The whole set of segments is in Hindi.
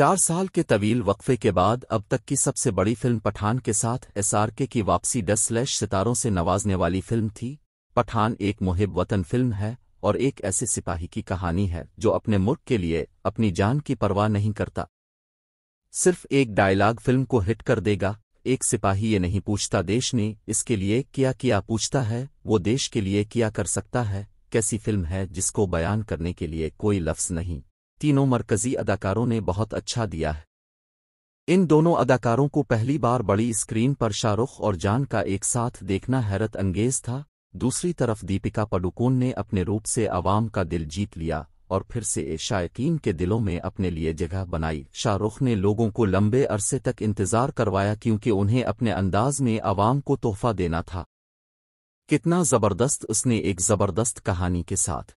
चार साल के तवील वक्फे के बाद अब तक की सबसे बड़ी फिल्म पठान के साथ एसआरके की वापसी डस स्लैश सितारों से नवाजने वाली फिल्म थी पठान एक मुहिब वतन फिल्म है और एक ऐसे सिपाही की कहानी है जो अपने मुल्क के लिए अपनी जान की परवाह नहीं करता सिर्फ एक डायलॉग फिल्म को हिट कर देगा एक सिपाही ये नहीं पूछता देश ने इसके लिए क्या किया पूछता है वो देश के लिए क्या कर सकता है कैसी फिल्म है जिसको बयान करने के लिए कोई लफ्ज़ नहीं तीनों मरकजी अदाकारों ने बहुत अच्छा दिया है इन दोनों अदाकारों को पहली बार बड़ी स्क्रीन पर शाहरुख और जान का एक साथ देखना हैरत अंगेज था दूसरी तरफ दीपिका पडुकोन ने अपने रूप से अवाम का दिल जीत लिया और फिर से शायकीन के दिलों में अपने लिए जगह बनाई शाहरुख ने लोगों को लंबे अरसे तक इंतजार करवाया क्योंकि उन्हें अपने अंदाज में अवाम को तोहफा देना था कितना जबरदस्त उसने एक जबरदस्त कहानी के साथ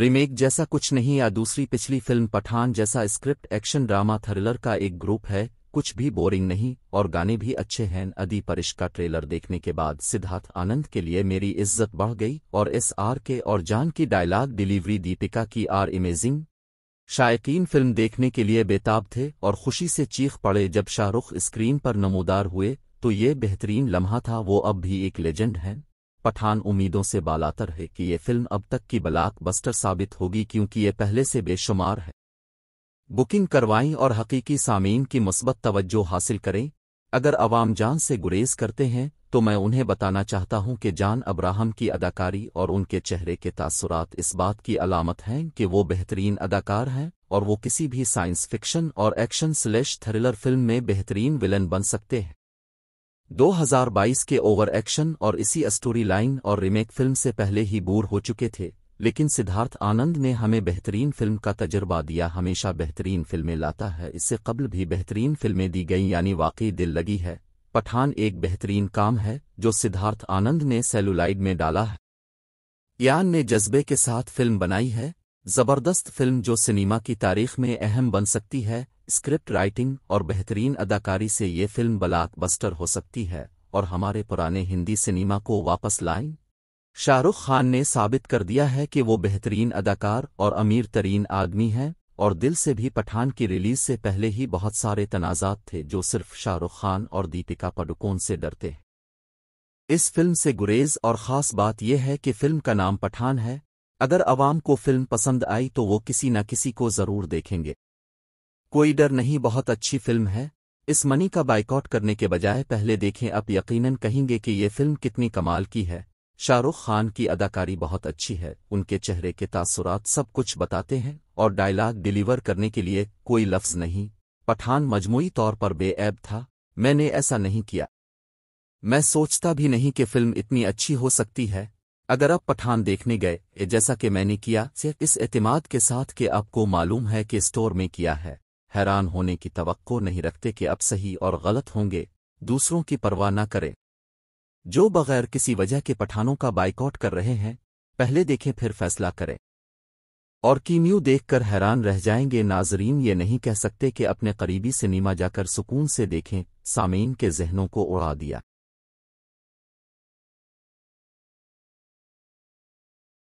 रीमेक जैसा कुछ नहीं या दूसरी पिछली फिल्म पठान जैसा स्क्रिप्ट एक्शन ड्रामा थ्रिलर का एक ग्रुप है कुछ भी बोरिंग नहीं और गाने भी अच्छे हैं अदि परिश का ट्रेलर देखने के बाद सिद्धार्थ आनंद के लिए मेरी इज्जत बढ़ गई और एस आर के और जान की डायलॉग डिलीवरी दीपिका की आर इमेजिंग शायकीन फिल्म देखने के लिए बेताब थे और खुशी से चीख पड़े जब शाहरुख स्क्रीन पर नमोदार हुए तो ये बेहतरीन लम्हा था वो अब भी एक लेजेंड हैं पठान उम्मीदों से बालातर है कि ये फिल्म अब तक की बलाक बस्टर साबित होगी क्योंकि ये पहले से बेशुमार है बुकिंग करवाएं और हकीकी सामीन की मुस्बत तवज्जो हासिल करें अगर अवाम जान से गुरेज करते हैं तो मैं उन्हें बताना चाहता हूं कि जान अब्राहम की अदाकारी और उनके चेहरे के तासुरात इस बात की अलामत हैं कि वो बेहतरीन अदाकार हैं और वो किसी भी साइंस फिक्शन और एक्शन स्लेश थ्रिलर फिल्म में बेहतरीन विलन बन सकते हैं 2022 के ओवर एक्शन और इसी स्टोरी लाइन और रीमेक फिल्म से पहले ही बोर हो चुके थे लेकिन सिद्धार्थ आनंद ने हमें बेहतरीन फिल्म का तजर्बा दिया हमेशा बेहतरीन फिल्में लाता है इससे कबल भी बेहतरीन फिल्में दी गई यानी वाकई दिल लगी है पठान एक बेहतरीन काम है जो सिद्धार्थ आनंद ने सेलुलाइड में डाला है यान ने जज्बे के साथ फिल्म बनाई है जबरदस्त फिल्म जो सिनेमा की तारीख में अहम बन सकती है स्क्रिप्ट राइटिंग और बेहतरीन अदाकारी से ये फिल्म ब्लॉकबस्टर हो सकती है और हमारे पुराने हिंदी सिनेमा को वापस लाएं शाहरुख खान ने साबित कर दिया है कि वो बेहतरीन अदाकार और अमीर तरीन आदमी हैं और दिल से भी पठान की रिलीज से पहले ही बहुत सारे तनाजात थे जो सिर्फ शाहरुख खान और दीपिका पडुकोन से डरते हैं इस फिल्म से गुरेज और ख़ास बात यह है कि फिल्म का नाम पठान है अगर आवाम को फिल्म पसंद आई तो वो किसी न किसी को ज़रूर देखेंगे कोई डर नहीं बहुत अच्छी फिल्म है इस मनी का बाइकआउट करने के बजाय पहले देखें आप यकीनन कहेंगे कि ये फिल्म कितनी कमाल की है शाहरुख खान की अदाकारी बहुत अच्छी है उनके चेहरे के तासुरात सब कुछ बताते हैं और डायलॉग डिलीवर करने के लिए कोई लफ्ज नहीं पठान मजमुई तौर पर बेऐब था मैंने ऐसा नहीं किया मैं सोचता भी नहीं कि फिल्म इतनी अच्छी हो सकती है अगर आप पठान देखने गए जैसा कि मैंने किया सिर्फ इस एतमाद के साथ कि आपको मालूम है कि स्टोर में किया है हैरान होने की तवक्को नहीं रखते कि अब सही और गलत होंगे दूसरों की परवाह न करें जो बगैर किसी वजह के पठानों का बाइकआउट कर रहे हैं पहले देखें फिर फैसला करें और कीमियो देखकर हैरान रह जाएंगे नाजरीन ये नहीं कह सकते कि अपने करीबी सिनेमा जाकर सुकून से देखें सामीन के जहनों को उड़ा दिया